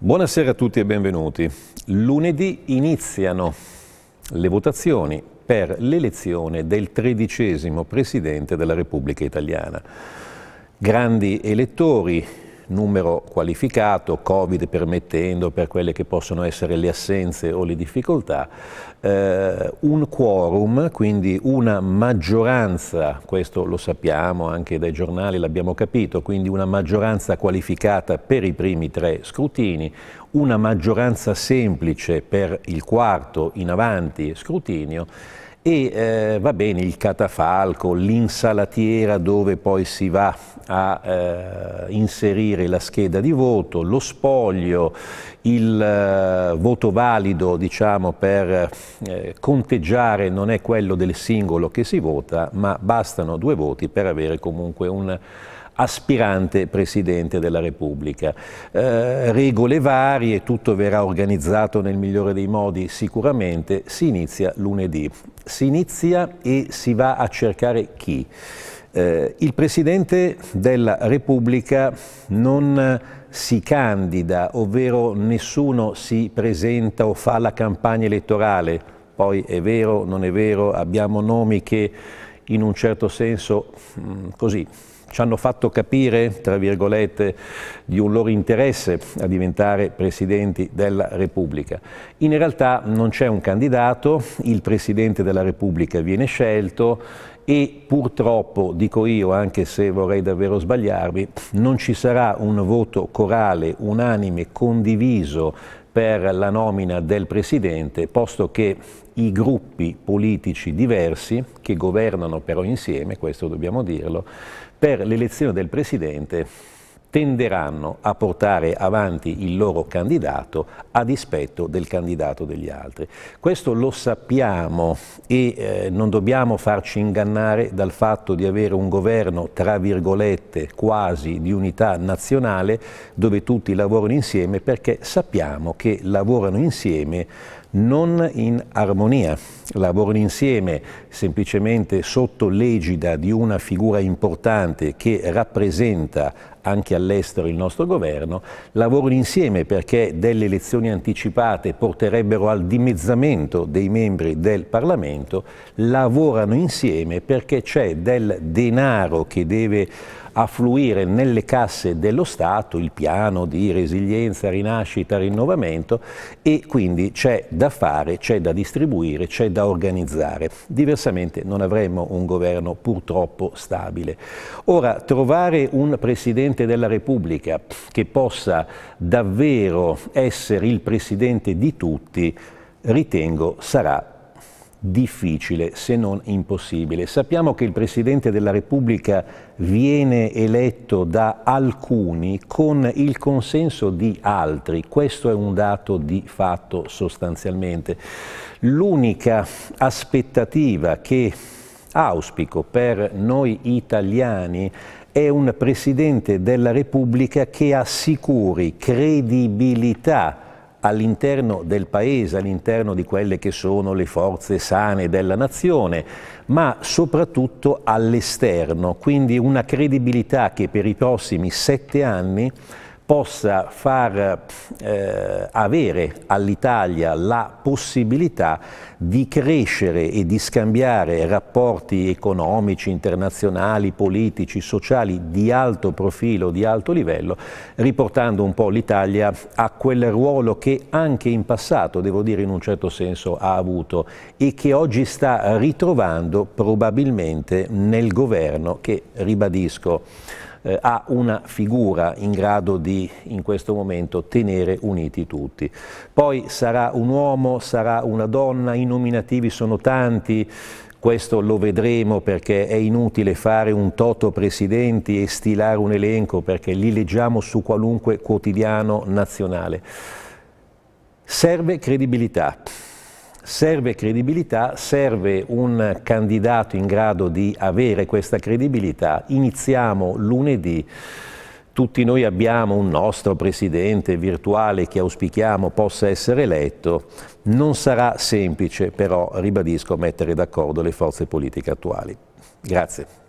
Buonasera a tutti e benvenuti. Lunedì iniziano le votazioni per l'elezione del tredicesimo Presidente della Repubblica Italiana. Grandi elettori, numero qualificato, Covid permettendo per quelle che possono essere le assenze o le difficoltà, eh, un quorum, quindi una maggioranza, questo lo sappiamo anche dai giornali, l'abbiamo capito, quindi una maggioranza qualificata per i primi tre scrutini, una maggioranza semplice per il quarto in avanti scrutinio e eh, va bene il catafalco, l'insalatiera dove poi si va a eh, inserire la scheda di voto, lo spoglio, il eh, voto valido diciamo, per eh, conteggiare non è quello del singolo che si vota, ma bastano due voti per avere comunque un aspirante Presidente della Repubblica. Eh, regole varie, tutto verrà organizzato nel migliore dei modi sicuramente, si inizia lunedì si inizia e si va a cercare chi? Eh, il Presidente della Repubblica non si candida, ovvero nessuno si presenta o fa la campagna elettorale. Poi è vero, non è vero, abbiamo nomi che in un certo senso mm, così, ci hanno fatto capire, tra virgolette, di un loro interesse a diventare presidenti della Repubblica. In realtà non c'è un candidato, il presidente della Repubblica viene scelto e purtroppo, dico io, anche se vorrei davvero sbagliarmi, non ci sarà un voto corale, unanime, condiviso per la nomina del Presidente, posto che i gruppi politici diversi, che governano però insieme, questo dobbiamo dirlo, per l'elezione del Presidente tenderanno a portare avanti il loro candidato a dispetto del candidato degli altri. Questo lo sappiamo e eh, non dobbiamo farci ingannare dal fatto di avere un governo, tra virgolette, quasi di unità nazionale dove tutti lavorano insieme perché sappiamo che lavorano insieme non in armonia, lavorano insieme semplicemente sotto l'egida di una figura importante che rappresenta anche all'estero il nostro governo, lavorano insieme perché delle elezioni anticipate porterebbero al dimezzamento dei membri del Parlamento, lavorano insieme perché c'è del denaro che deve affluire nelle casse dello Stato il piano di resilienza, rinascita, rinnovamento e quindi c'è da fare, c'è da distribuire, c'è da organizzare. Diversamente non avremmo un governo purtroppo stabile. Ora, trovare un Presidente della Repubblica che possa davvero essere il Presidente di tutti, ritengo sarà difficile, se non impossibile. Sappiamo che il Presidente della Repubblica viene eletto da alcuni con il consenso di altri, questo è un dato di fatto sostanzialmente. L'unica aspettativa che auspico per noi italiani è un Presidente della Repubblica che assicuri credibilità all'interno del paese, all'interno di quelle che sono le forze sane della nazione, ma soprattutto all'esterno, quindi una credibilità che per i prossimi sette anni possa far eh, avere all'Italia la possibilità di crescere e di scambiare rapporti economici, internazionali, politici, sociali di alto profilo, di alto livello, riportando un po' l'Italia a quel ruolo che anche in passato, devo dire in un certo senso, ha avuto e che oggi sta ritrovando probabilmente nel governo che, ribadisco, eh, ha una figura in grado di in questo momento tenere uniti tutti. Poi sarà un uomo, sarà una donna, i nominativi sono tanti, questo lo vedremo perché è inutile fare un toto presidenti e stilare un elenco perché li leggiamo su qualunque quotidiano nazionale. Serve credibilità. Serve credibilità, serve un candidato in grado di avere questa credibilità. Iniziamo lunedì. Tutti noi abbiamo un nostro presidente virtuale che auspichiamo possa essere eletto. Non sarà semplice, però, ribadisco, mettere d'accordo le forze politiche attuali. Grazie.